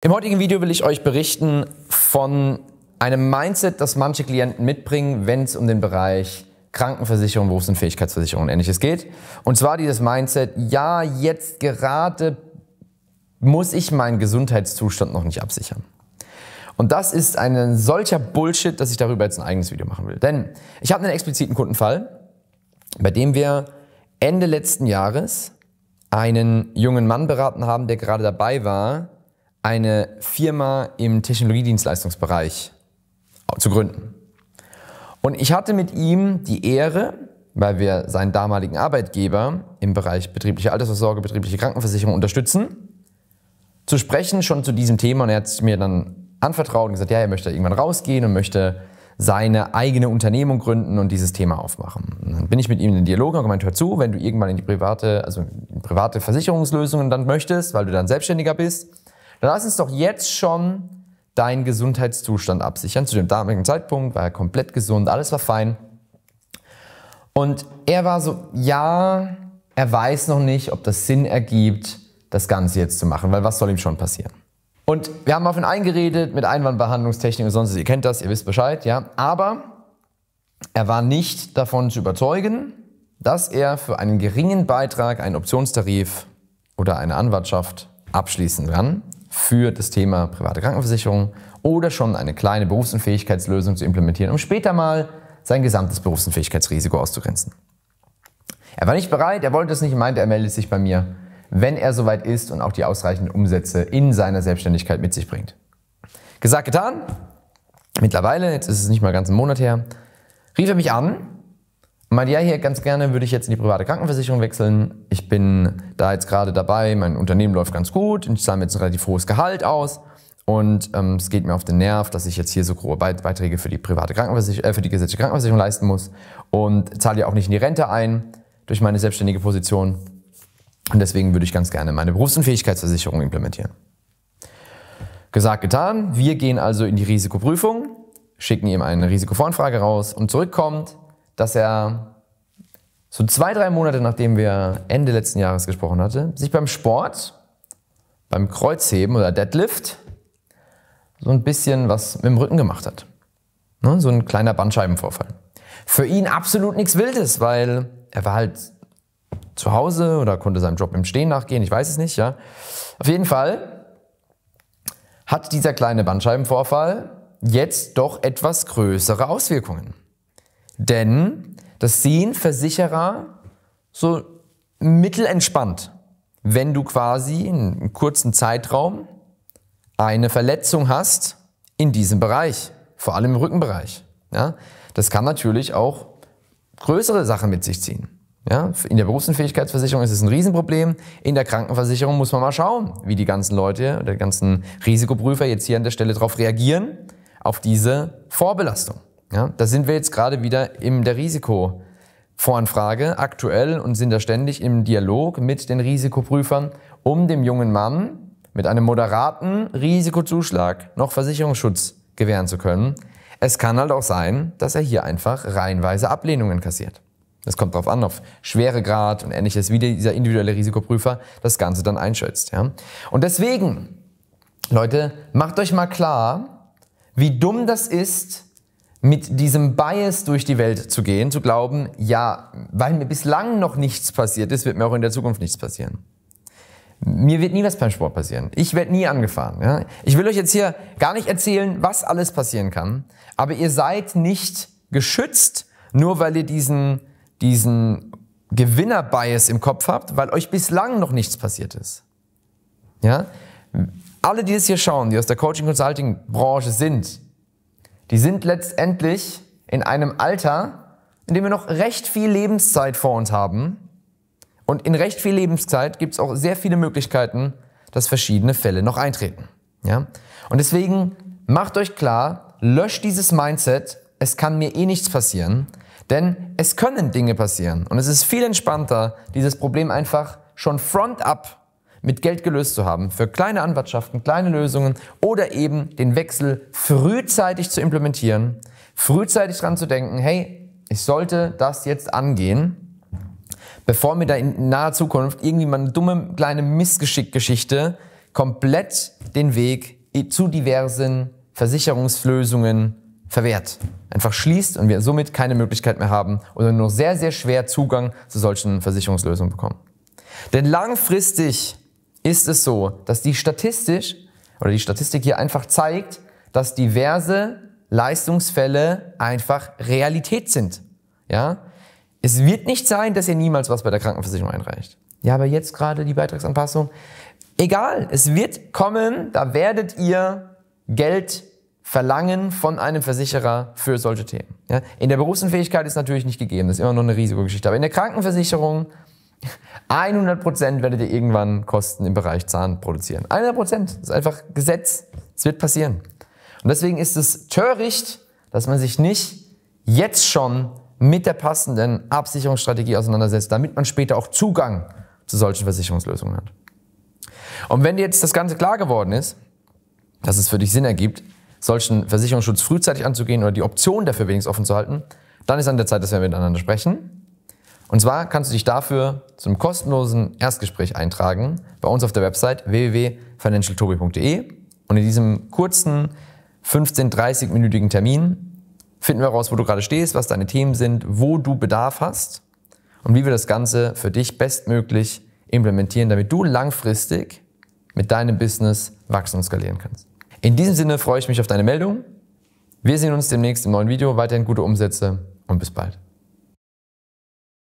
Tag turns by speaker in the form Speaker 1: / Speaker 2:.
Speaker 1: Im heutigen Video will ich euch berichten von einem Mindset, das manche Klienten mitbringen, wenn es um den Bereich Krankenversicherung, Berufs- und Fähigkeitsversicherung und ähnliches geht. Und zwar dieses Mindset, ja, jetzt gerade muss ich meinen Gesundheitszustand noch nicht absichern. Und das ist ein solcher Bullshit, dass ich darüber jetzt ein eigenes Video machen will. Denn ich habe einen expliziten Kundenfall, bei dem wir Ende letzten Jahres einen jungen Mann beraten haben, der gerade dabei war, eine Firma im Technologiedienstleistungsbereich zu gründen. Und ich hatte mit ihm die Ehre, weil wir seinen damaligen Arbeitgeber im Bereich betriebliche Altersvorsorge, betriebliche Krankenversicherung unterstützen, zu sprechen schon zu diesem Thema. Und er hat mir dann anvertraut und gesagt, ja, er möchte irgendwann rausgehen und möchte seine eigene Unternehmung gründen und dieses Thema aufmachen. Und dann bin ich mit ihm in den Dialog und gemeint, hör zu, wenn du irgendwann in die private, also in private Versicherungslösungen dann möchtest, weil du dann selbstständiger bist, dann lass uns doch jetzt schon deinen Gesundheitszustand absichern. Zu dem damaligen Zeitpunkt war er komplett gesund, alles war fein. Und er war so, ja, er weiß noch nicht, ob das Sinn ergibt, das Ganze jetzt zu machen, weil was soll ihm schon passieren? Und wir haben auf ihn eingeredet mit Einwandbehandlungstechnik und sonst, ihr kennt das, ihr wisst Bescheid, ja. Aber er war nicht davon zu überzeugen, dass er für einen geringen Beitrag einen Optionstarif oder eine Anwartschaft abschließen kann für das Thema private Krankenversicherung oder schon eine kleine Berufsunfähigkeitslösung zu implementieren, um später mal sein gesamtes Berufsunfähigkeitsrisiko auszugrenzen. Er war nicht bereit, er wollte es nicht, meinte, er meldet sich bei mir, wenn er soweit ist und auch die ausreichenden Umsätze in seiner Selbstständigkeit mit sich bringt. Gesagt, getan. Mittlerweile, jetzt ist es nicht mal ganz einen Monat her, rief er mich an meinte, ja, hier ganz gerne würde ich jetzt in die private Krankenversicherung wechseln. Ich bin da jetzt gerade dabei, mein Unternehmen läuft ganz gut und ich zahle mir jetzt ein relativ hohes Gehalt aus. Und ähm, es geht mir auf den Nerv, dass ich jetzt hier so hohe Beiträge für die private Krankenversicherung, äh, für die gesetzliche Krankenversicherung leisten muss und zahle ja auch nicht in die Rente ein durch meine selbstständige Position. Und deswegen würde ich ganz gerne meine Berufsunfähigkeitsversicherung implementieren. Gesagt, getan. Wir gehen also in die Risikoprüfung, schicken ihm eine Risikovoranfrage raus und zurückkommt, dass er so zwei, drei Monate nachdem wir Ende letzten Jahres gesprochen hatten, sich beim Sport, beim Kreuzheben oder Deadlift so ein bisschen was mit dem Rücken gemacht hat. Ne? So ein kleiner Bandscheibenvorfall. Für ihn absolut nichts Wildes, weil er war halt zu Hause oder konnte seinem Job im Stehen nachgehen, ich weiß es nicht, ja. Auf jeden Fall hat dieser kleine Bandscheibenvorfall jetzt doch etwas größere Auswirkungen. Denn das sehen Versicherer so mittelentspannt, wenn du quasi in einem kurzen Zeitraum eine Verletzung hast in diesem Bereich, vor allem im Rückenbereich. Ja? Das kann natürlich auch größere Sachen mit sich ziehen. Ja, in der Berufsunfähigkeitsversicherung ist es ein Riesenproblem. In der Krankenversicherung muss man mal schauen, wie die ganzen Leute oder die ganzen Risikoprüfer jetzt hier an der Stelle darauf reagieren, auf diese Vorbelastung. Ja, da sind wir jetzt gerade wieder in der Risikovoranfrage aktuell und sind da ständig im Dialog mit den Risikoprüfern, um dem jungen Mann mit einem moderaten Risikozuschlag noch Versicherungsschutz gewähren zu können. Es kann halt auch sein, dass er hier einfach reihenweise Ablehnungen kassiert. Das kommt drauf an, auf schwere Grad und ähnliches, wie dieser individuelle Risikoprüfer das Ganze dann einschätzt. Ja? Und deswegen, Leute, macht euch mal klar, wie dumm das ist, mit diesem Bias durch die Welt zu gehen, zu glauben, ja, weil mir bislang noch nichts passiert ist, wird mir auch in der Zukunft nichts passieren. Mir wird nie was beim Sport passieren. Ich werde nie angefahren. Ja? Ich will euch jetzt hier gar nicht erzählen, was alles passieren kann, aber ihr seid nicht geschützt, nur weil ihr diesen, diesen Gewinner-Bias im Kopf habt, weil euch bislang noch nichts passiert ist. Ja? Alle, die das hier schauen, die aus der Coaching-Consulting-Branche sind, die sind letztendlich in einem Alter, in dem wir noch recht viel Lebenszeit vor uns haben. Und in recht viel Lebenszeit gibt es auch sehr viele Möglichkeiten, dass verschiedene Fälle noch eintreten. Ja? Und deswegen macht euch klar, löscht dieses Mindset, es kann mir eh nichts passieren, denn es können Dinge passieren. Und es ist viel entspannter, dieses Problem einfach schon front up mit Geld gelöst zu haben, für kleine Anwartschaften, kleine Lösungen oder eben den Wechsel frühzeitig zu implementieren, frühzeitig dran zu denken, hey, ich sollte das jetzt angehen, bevor mir da in naher Zukunft irgendwie mal eine dumme kleine Missgeschickgeschichte komplett den Weg zu diversen Versicherungslösungen verwehrt. Einfach schließt und wir somit keine Möglichkeit mehr haben oder nur sehr, sehr schwer Zugang zu solchen Versicherungslösungen bekommen. Denn langfristig ist es so, dass die statistisch oder die Statistik hier einfach zeigt, dass diverse Leistungsfälle einfach Realität sind. Ja? Es wird nicht sein, dass ihr niemals was bei der Krankenversicherung einreicht. Ja, aber jetzt gerade die Beitragsanpassung. Egal, es wird kommen, da werdet ihr Geld verlangen von einem Versicherer für solche Themen. Ja? In der Berufsunfähigkeit ist natürlich nicht gegeben, das ist immer nur eine Risikogeschichte. Aber in der Krankenversicherung 100% werdet ihr irgendwann Kosten im Bereich Zahn produzieren. 100%. Das ist einfach Gesetz. Es wird passieren. Und deswegen ist es töricht, dass man sich nicht jetzt schon mit der passenden Absicherungsstrategie auseinandersetzt, damit man später auch Zugang zu solchen Versicherungslösungen hat. Und wenn dir jetzt das Ganze klar geworden ist, dass es für dich Sinn ergibt, solchen Versicherungsschutz frühzeitig anzugehen oder die Option dafür wenigstens offen zu halten, dann ist an der Zeit, dass wir miteinander sprechen und zwar kannst du dich dafür zum kostenlosen Erstgespräch eintragen bei uns auf der Website www.financialtobi.de und in diesem kurzen 15-30-minütigen Termin finden wir heraus, wo du gerade stehst, was deine Themen sind, wo du Bedarf hast und wie wir das Ganze für dich bestmöglich implementieren, damit du langfristig mit deinem Business wachsen und skalieren kannst. In diesem Sinne freue ich mich auf deine Meldung. Wir sehen uns demnächst im neuen Video. Weiterhin gute Umsätze und bis bald.